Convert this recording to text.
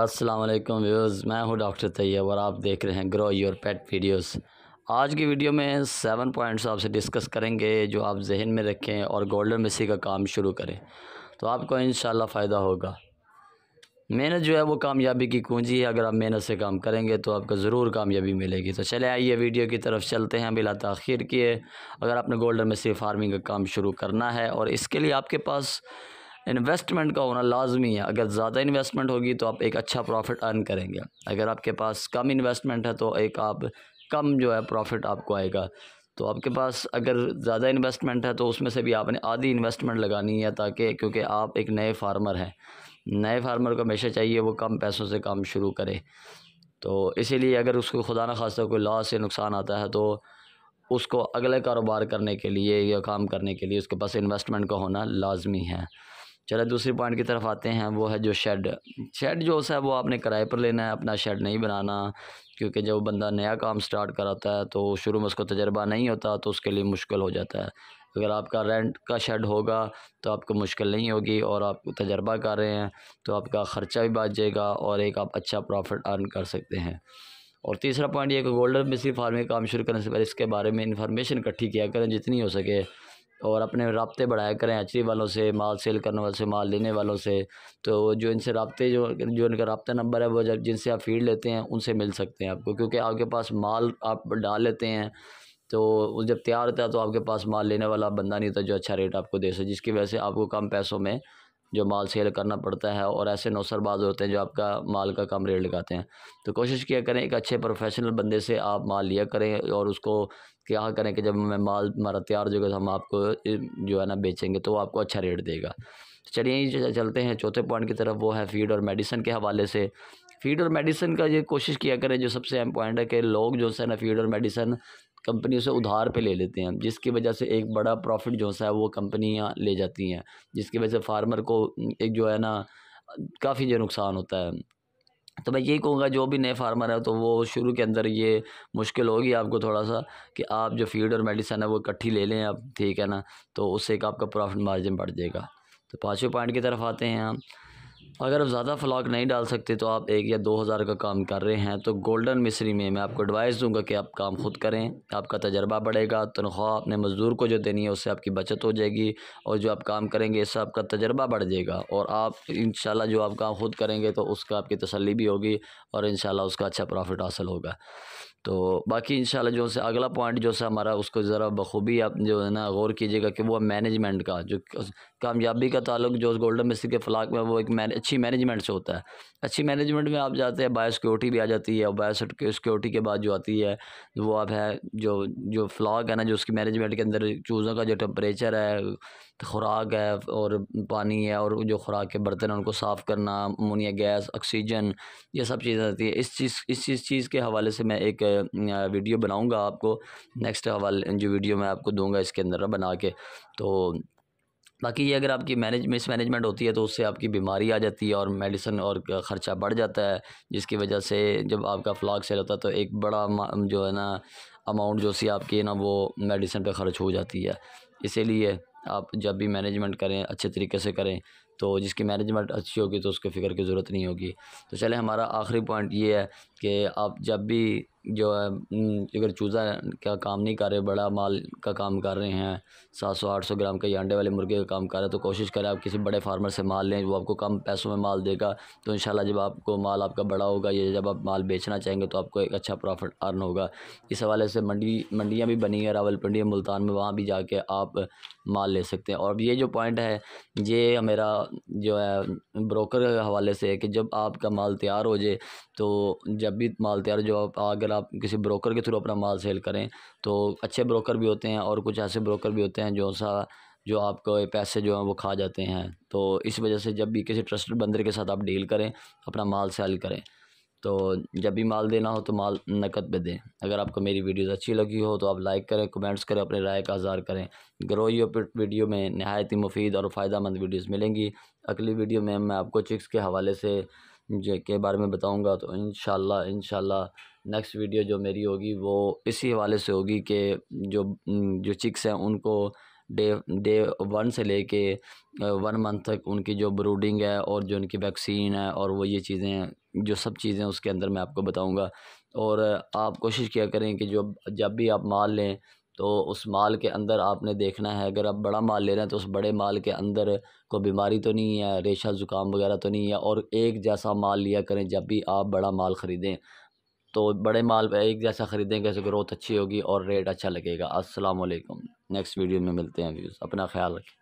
अस्सलाम वालेकुम व्यूअर्स मैं हूं डॉक्टर तैयब और आप देख रहे हैं ग्रो योर पेट वीडियोस आज की वीडियो में सेवन पॉइंट्स आपसे डिस्कस करेंगे जो आप जहन में रखें और गोल्डन मेसी का काम शुरू करें तो आपको इन फ़ायदा होगा मेहनत जो है वो कामयाबी की कुंजी है अगर आप मेहनत से काम करेंगे तो आपको ज़रूर कामयाबी मिलेगी तो चले आइए वीडियो की तरफ चलते हैं बिला तखिर किए अगर आपने गोल्डन मेसी फार्मिंग का काम शुरू करना है और इसके लिए आपके पास इन्वेस्टमेंट का होना लाजमी है अगर ज़्यादा इन्वेस्टमेंट होगी तो आप एक अच्छा प्रॉफिट अर्न करेंगे अगर आपके पास कम इन्वेस्टमेंट है तो एक आप कम जो है प्रॉफिट आपको आएगा तो आपके पास अगर ज़्यादा इन्वेस्टमेंट है तो उसमें से भी आपने आधी इन्वेस्टमेंट लगानी है ताकि क्योंकि आप एक नए फार्मर हैं नए फार्मर को हमेशा चाहिए वो कम पैसों से काम शुरू करे तो इसीलिए अगर उसको खुदा न खासा कोई लॉस या नुकसान आता है तो उसको अगले कारोबार करने के लिए या काम करने के लिए उसके पास इन्वेस्टमेंट का होना लाजमी है चलो दूसरे पॉइंट की तरफ आते हैं वो है जो शेड शेड जो है वो आपने किराए पर लेना है अपना शेड नहीं बनाना क्योंकि जब बंदा नया काम स्टार्ट कराता है तो शुरू में उसको तजर्बा नहीं होता तो उसके लिए मुश्किल हो जाता है अगर आपका रेंट का शेड होगा तो आपको मुश्किल नहीं होगी और आप तजर्बा कर रहे हैं तो आपका ख़र्चा भी बच जाएगा और एक आप अच्छा प्रॉफिट अर्न कर सकते हैं और तीसरा पॉइंट ये कि गोल्डन बिस्की फार्मिंग काम शुरू करने से पहले इसके बारे में इन्फॉर्मेशन इकट्ठी किया करें जितनी हो सके और अपने रबते बढ़ाया करें एचरी वालों से माल सेल करने वालों से माल लेने वालों से तो जो इनसे रबते जो जो इनका रबता नंबर है वो जब जिनसे आप फीड लेते हैं उनसे मिल सकते हैं आपको क्योंकि आपके पास माल आप डाल लेते हैं तो जब तैयार होता है तो आपके पास माल लेने वाला बंदा नहीं होता जो अच्छा रेट आपको दे सके जिसकी वजह से आपको कम पैसों में जो माल सेल करना पड़ता है और ऐसे नौसरबाज होते हैं जो आपका माल का कम रेट लगाते हैं तो कोशिश किया करें एक अच्छे प्रोफेशनल बंदे से आप माल लिया करें और उसको क्या करें कि जब मैं माल हमारा तैयार जो तो हम आपको जो है ना बेचेंगे तो आपको अच्छा रेट देगा चलिए चलते हैं चौथे पॉइंट की तरफ वो है फीड और मेडिसिन के हवाले से फीड और मेडिसिन का ये कोशिश किया करें जो सबसे अहम पॉइंट है कि लोग जो है ना फीड और मेडिसिन कंपनी से उधार पे ले लेते हैं जिसकी वजह से एक बड़ा प्रॉफिट जो है वो कंपनियाँ ले जाती हैं जिसकी वजह से फार्मर को एक जो है ना काफ़ी जो नुकसान होता है तो मैं यही कहूँगा जो भी नए फार्मर है तो वो शुरू के अंदर ये मुश्किल होगी आपको थोड़ा सा कि आप जो फीड और मेडिसिन है वो इकट्ठी ले लें आप ठीक है ना तो उससे एक आपका प्रॉफिट मार्जिन बढ़ जाएगा तो पाँचवें पॉइंट की तरफ आते हैं हम अगर आप ज़्यादा फ्लॉक नहीं डाल सकते तो आप एक या दो हज़ार का काम कर रहे हैं तो गोल्डन मिस्री में मैं आपको एडवाइस दूंगा कि आप काम खुद करें आपका तजर्बा बढ़ेगा तनख्वाह अपने मज़दूर को जो देनी है उससे आपकी बचत हो जाएगी और जो आप काम करेंगे इससे आपका तजर्बा बढ़ जाएगा और आप इन जो आप काम खुद करेंगे तो उसका आपकी तसली भी होगी और इन उसका अच्छा प्रॉफिट हासिल होगा तो बाकी इन जो है अगला पॉइंट जो है हमारा उसको ज़रा बखूबी आप जो है ना गौर कीजिएगा कि वो मैनेजमेंट का जो कामयाबी का ताल्लुक जो उस गोल्डन मिस्र के फलाक में वो एक मैने, अच्छी मैनेजमेंट से होता है अच्छी मैनेजमेंट में आप जाते हैं बायो सिक्योरिटी भी आ जाती है और बायो सिक्योरिटी के बाद जो आती है वो आप है जो जो फ्लाक है ना जो उसकी मैनेजमेंट के अंदर चूज़ों का जो टम्परेचर है खुराक है और पानी है और जो खुराक के बर्तन हैं उनको साफ़ करना अमोनिया गैस ऑक्सीजन ये सब चीज़ें आती है इस चीज़ इस चीज़ चीज़ के हवाले से मैं एक वीडियो बनाऊँगा आपको नेक्स्ट हवाले जो वीडियो मैं आपको दूँगा इसके अंदर बना के तो बाकी ये अगर आपकी मैनेज मिस मैनेजमेंट होती है तो उससे आपकी बीमारी आ जाती है और मेडिसिन और ख़र्चा बढ़ जाता है जिसकी वजह से जब आपका फ्लाग सेल होता है तो एक बड़ा जो है ना अमाउंट जो सी आपकी ना वो मेडिसिन पे खर्च हो जाती है इसीलिए आप जब भी मैनेजमेंट करें अच्छे तरीके से करें तो जिसकी मैनेजमेंट अच्छी होगी तो उसके फ़िक्र की ज़रूरत नहीं होगी तो चले हमारा आखिरी पॉइंट ये है कि आप जब भी जो है अगर चूज़ा का काम नहीं कर रहे बड़ा माल का काम कर रहे हैं सात सौ आठ सौ ग्राम के अंडे वाले मुर्गे का काम कर रहे हैं तो कोशिश करें आप किसी बड़े फार्मर से माल लें वो आपको कम पैसों में माल देगा तो इन जब आपको माल आपका बड़ा होगा या जब आप माल बेचना चाहेंगे तो आपको एक अच्छा प्रॉफिट अर्न होगा इस हवाले से मंडी मंडियाँ भी बनी हैं रावलपिंडी मुल्तान में वहाँ भी जाके आप माल ले सकते हैं और ये जो पॉइंट है ये मेरा जो है ब्रोकर के हवाले से है कि जब आपका माल तैयार हो जाए तो जब भी माल तैयार जो आप अगर आप किसी ब्रोकर के थ्रू अपना माल सेल करें तो अच्छे ब्रोकर भी होते हैं और कुछ ऐसे ब्रोकर भी होते हैं जो सा जो आपको पैसे जो हैं वो खा जाते हैं तो इस वजह से जब भी किसी ट्रस्टेड बंदर के साथ आप डील करें अपना माल सेल करें तो जब भी माल देना हो तो माल नकद पे दें अगर आपको मेरी वीडियोस अच्छी लगी हो तो आप लाइक करें कमेंट्स करें अपने राय का आज़ार करें ग्रो योर वीडियो में नहायत ही मुफीद और फ़ायदा मंद वीडियोज़ मिलेंगी अगली वीडियो में मैं आपको चिक्स के हवाले से के बारे में बताऊंगा तो इन इन नेक्स्ट वीडियो जो मेरी होगी वो इसी हवाले से होगी कि जो जो चिक्स हैं उनको डे डे वन से लेके वन मंथ तक उनकी जो ब्रूडिंग है और जो उनकी वैक्सीन है और वो ये चीज़ें जो सब चीज़ें उसके अंदर मैं आपको बताऊंगा और आप कोशिश किया करें कि जो जब भी आप माल लें तो उस माल के अंदर आपने देखना है अगर आप बड़ा माल ले रहे हैं तो उस बड़े माल के अंदर कोई बीमारी तो नहीं है रेशा ज़ुकाम वगैरह तो नहीं है और एक जैसा माल लिया करें जब भी आप बड़ा माल ख़रीदें तो बड़े माल पर एक जैसा ख़रीदें कैसे ग्रोथ अच्छी होगी और रेट अच्छा लगेगा अस्सलाम नेक्स्ट वीडियो में मिलते हैं व्यूज़ अपना ख्याल रखें